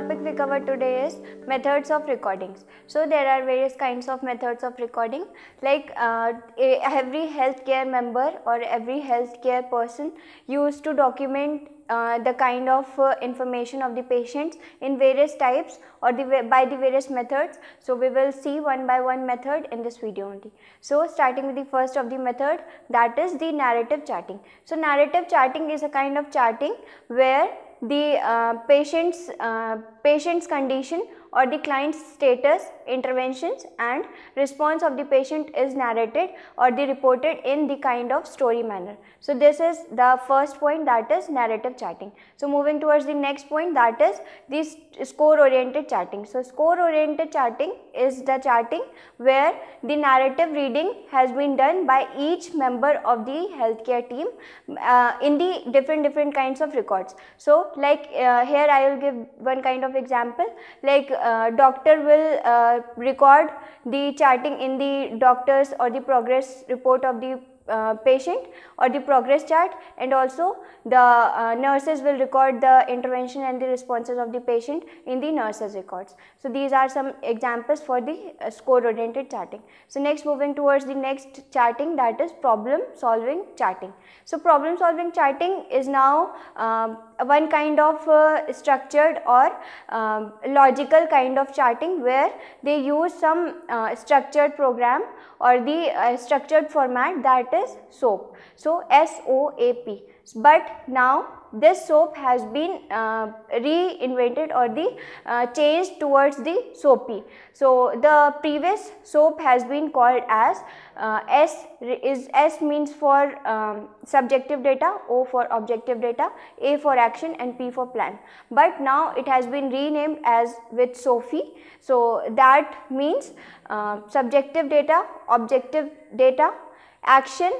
topic we cover today is methods of recordings. So there are various kinds of methods of recording like uh, every healthcare member or every healthcare person used to document uh, the kind of uh, information of the patients in various types or the by the various methods. So, we will see one by one method in this video only. So, starting with the first of the method that is the narrative charting. So, narrative charting is a kind of charting where the uh, patient's, uh, patient's condition or the client's status interventions and response of the patient is narrated or the reported in the kind of story manner. So, this is the first point that is narrative chatting. So, moving towards the next point that is the score oriented chatting. So, score oriented chatting is the chatting where the narrative reading has been done by each member of the healthcare team uh, in the different different kinds of records. So, like uh, here I will give one kind of example like uh, doctor will uh, record the charting in the doctors or the progress report of the uh, patient or the progress chart and also the uh, nurses will record the intervention and the responses of the patient in the nurses records. So, these are some examples for the uh, score oriented charting. So, next moving towards the next charting that is problem solving charting. So, problem solving charting is now um, one kind of uh, structured or um, logical kind of charting where they use some uh, structured program or the structured format that is is soap. So S-O-A-P. But now this soap has been uh, reinvented or the uh, changed towards the soapy. So the previous soap has been called as uh, S is S means for um, subjective data, O for objective data, A for action and P for plan. But now it has been renamed as with Sophie. So that means uh, subjective data, objective data action,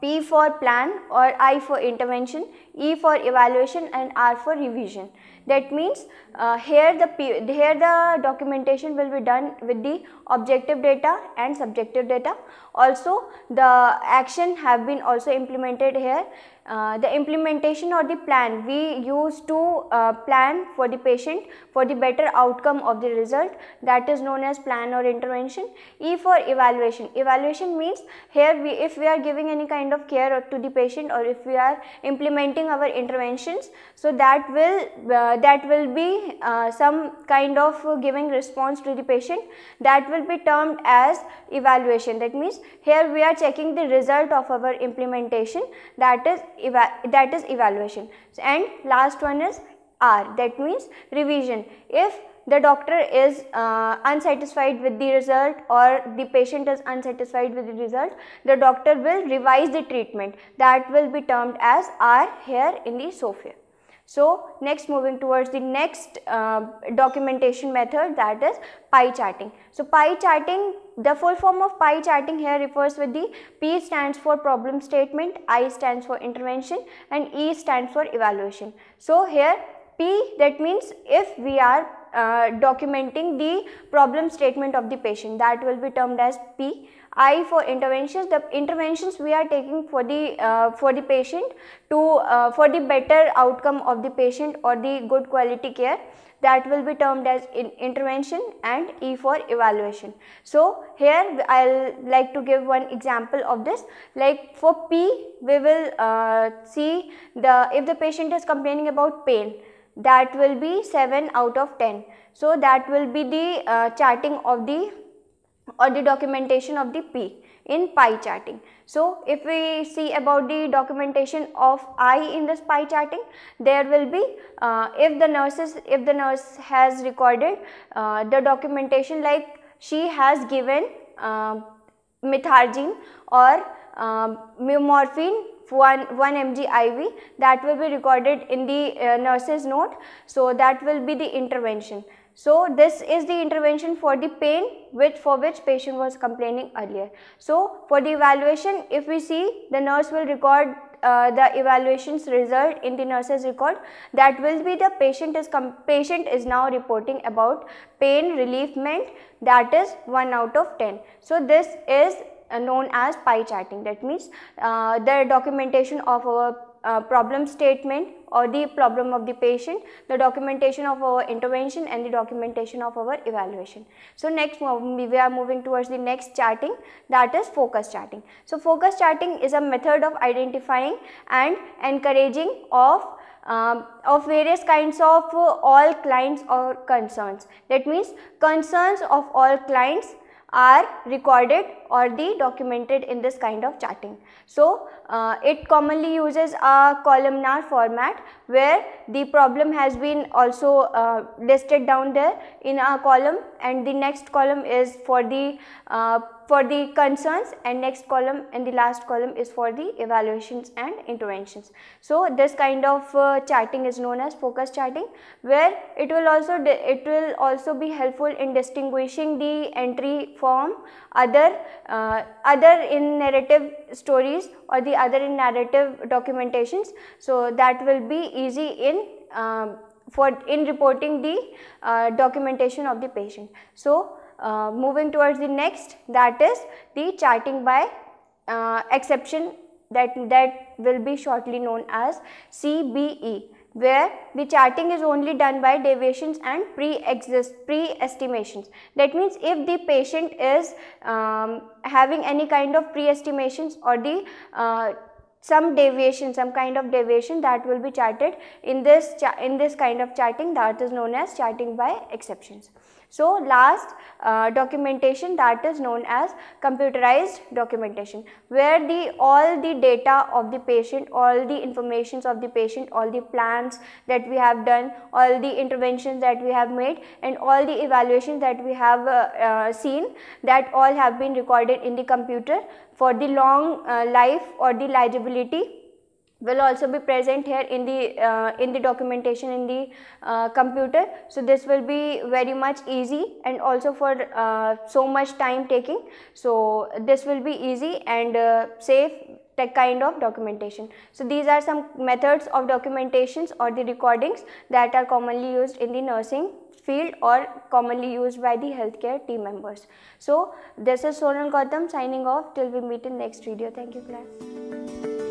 P for plan or I for intervention, E for evaluation and R for revision. That means uh, here the here the documentation will be done with the objective data and subjective data. Also the action have been also implemented here. Uh, the implementation or the plan we use to uh, plan for the patient for the better outcome of the result that is known as plan or intervention. E for evaluation. Evaluation means here we if we are giving any kind of care to the patient or if we are implementing our interventions so that will uh, uh, that will be uh, some kind of giving response to the patient that will be termed as evaluation that means here we are checking the result of our implementation that is that is evaluation so, and last one is R that means revision if the doctor is uh, unsatisfied with the result or the patient is unsatisfied with the result, the doctor will revise the treatment that will be termed as R here in the SOFIA. So next moving towards the next uh, documentation method that is pie charting. So pie charting, the full form of pie charting here refers with the P stands for problem statement, I stands for intervention and E stands for evaluation. So here P that means if we are uh, documenting the problem statement of the patient that will be termed as P I for interventions, the interventions we are taking for the uh, for the patient to uh, for the better outcome of the patient or the good quality care that will be termed as in intervention and E for evaluation. So, here I will like to give one example of this like for P we will uh, see the if the patient is complaining about pain that will be 7 out of 10. So, that will be the uh, charting of the or the documentation of the P in pie charting. So, if we see about the documentation of I in this pie charting, there will be uh, if the nurses if the nurse has recorded uh, the documentation like she has given uh, methargine or uh, um, morphine 1, 1 mg IV that will be recorded in the uh, nurse's note. So, that will be the intervention. So this is the intervention for the pain which for which patient was complaining earlier. So for the evaluation if we see the nurse will record uh, the evaluations result in the nurse's record that will be the patient is patient is now reporting about pain reliefment that is 1 out of 10. So this is uh, known as pie charting that means uh, the documentation of our uh, problem statement or the problem of the patient, the documentation of our intervention and the documentation of our evaluation. So, next we are moving towards the next charting that is focus charting. So, focus charting is a method of identifying and encouraging of um, of various kinds of uh, all clients or concerns. That means concerns of all clients are recorded or the documented in this kind of charting. So, uh, it commonly uses a columnar format where the problem has been also uh, listed down there in a column and the next column is for the uh, for the concerns and next column and the last column is for the evaluations and interventions. So, this kind of uh, charting is known as focus charting where it will also it will also be helpful in distinguishing the entry form, other uh, other in narrative stories or the other in narrative documentations. So, that will be easy in uh, for in reporting the uh, documentation of the patient. So, uh, moving towards the next that is the charting by uh, exception that, that will be shortly known as CBE where the charting is only done by deviations and pre-exist pre-estimations that means if the patient is um, having any kind of pre-estimations or the uh, some deviation some kind of deviation that will be charted in this in this kind of charting that is known as charting by exceptions so last uh, documentation that is known as computerized documentation where the all the data of the patient, all the informations of the patient, all the plans that we have done, all the interventions that we have made and all the evaluations that we have uh, uh, seen that all have been recorded in the computer for the long uh, life or the legibility will also be present here in the uh, in the documentation in the uh, computer so this will be very much easy and also for uh, so much time taking so this will be easy and uh, safe kind of documentation so these are some methods of documentations or the recordings that are commonly used in the nursing field or commonly used by the healthcare team members so this is sonal gautam signing off till we meet in next video thank you class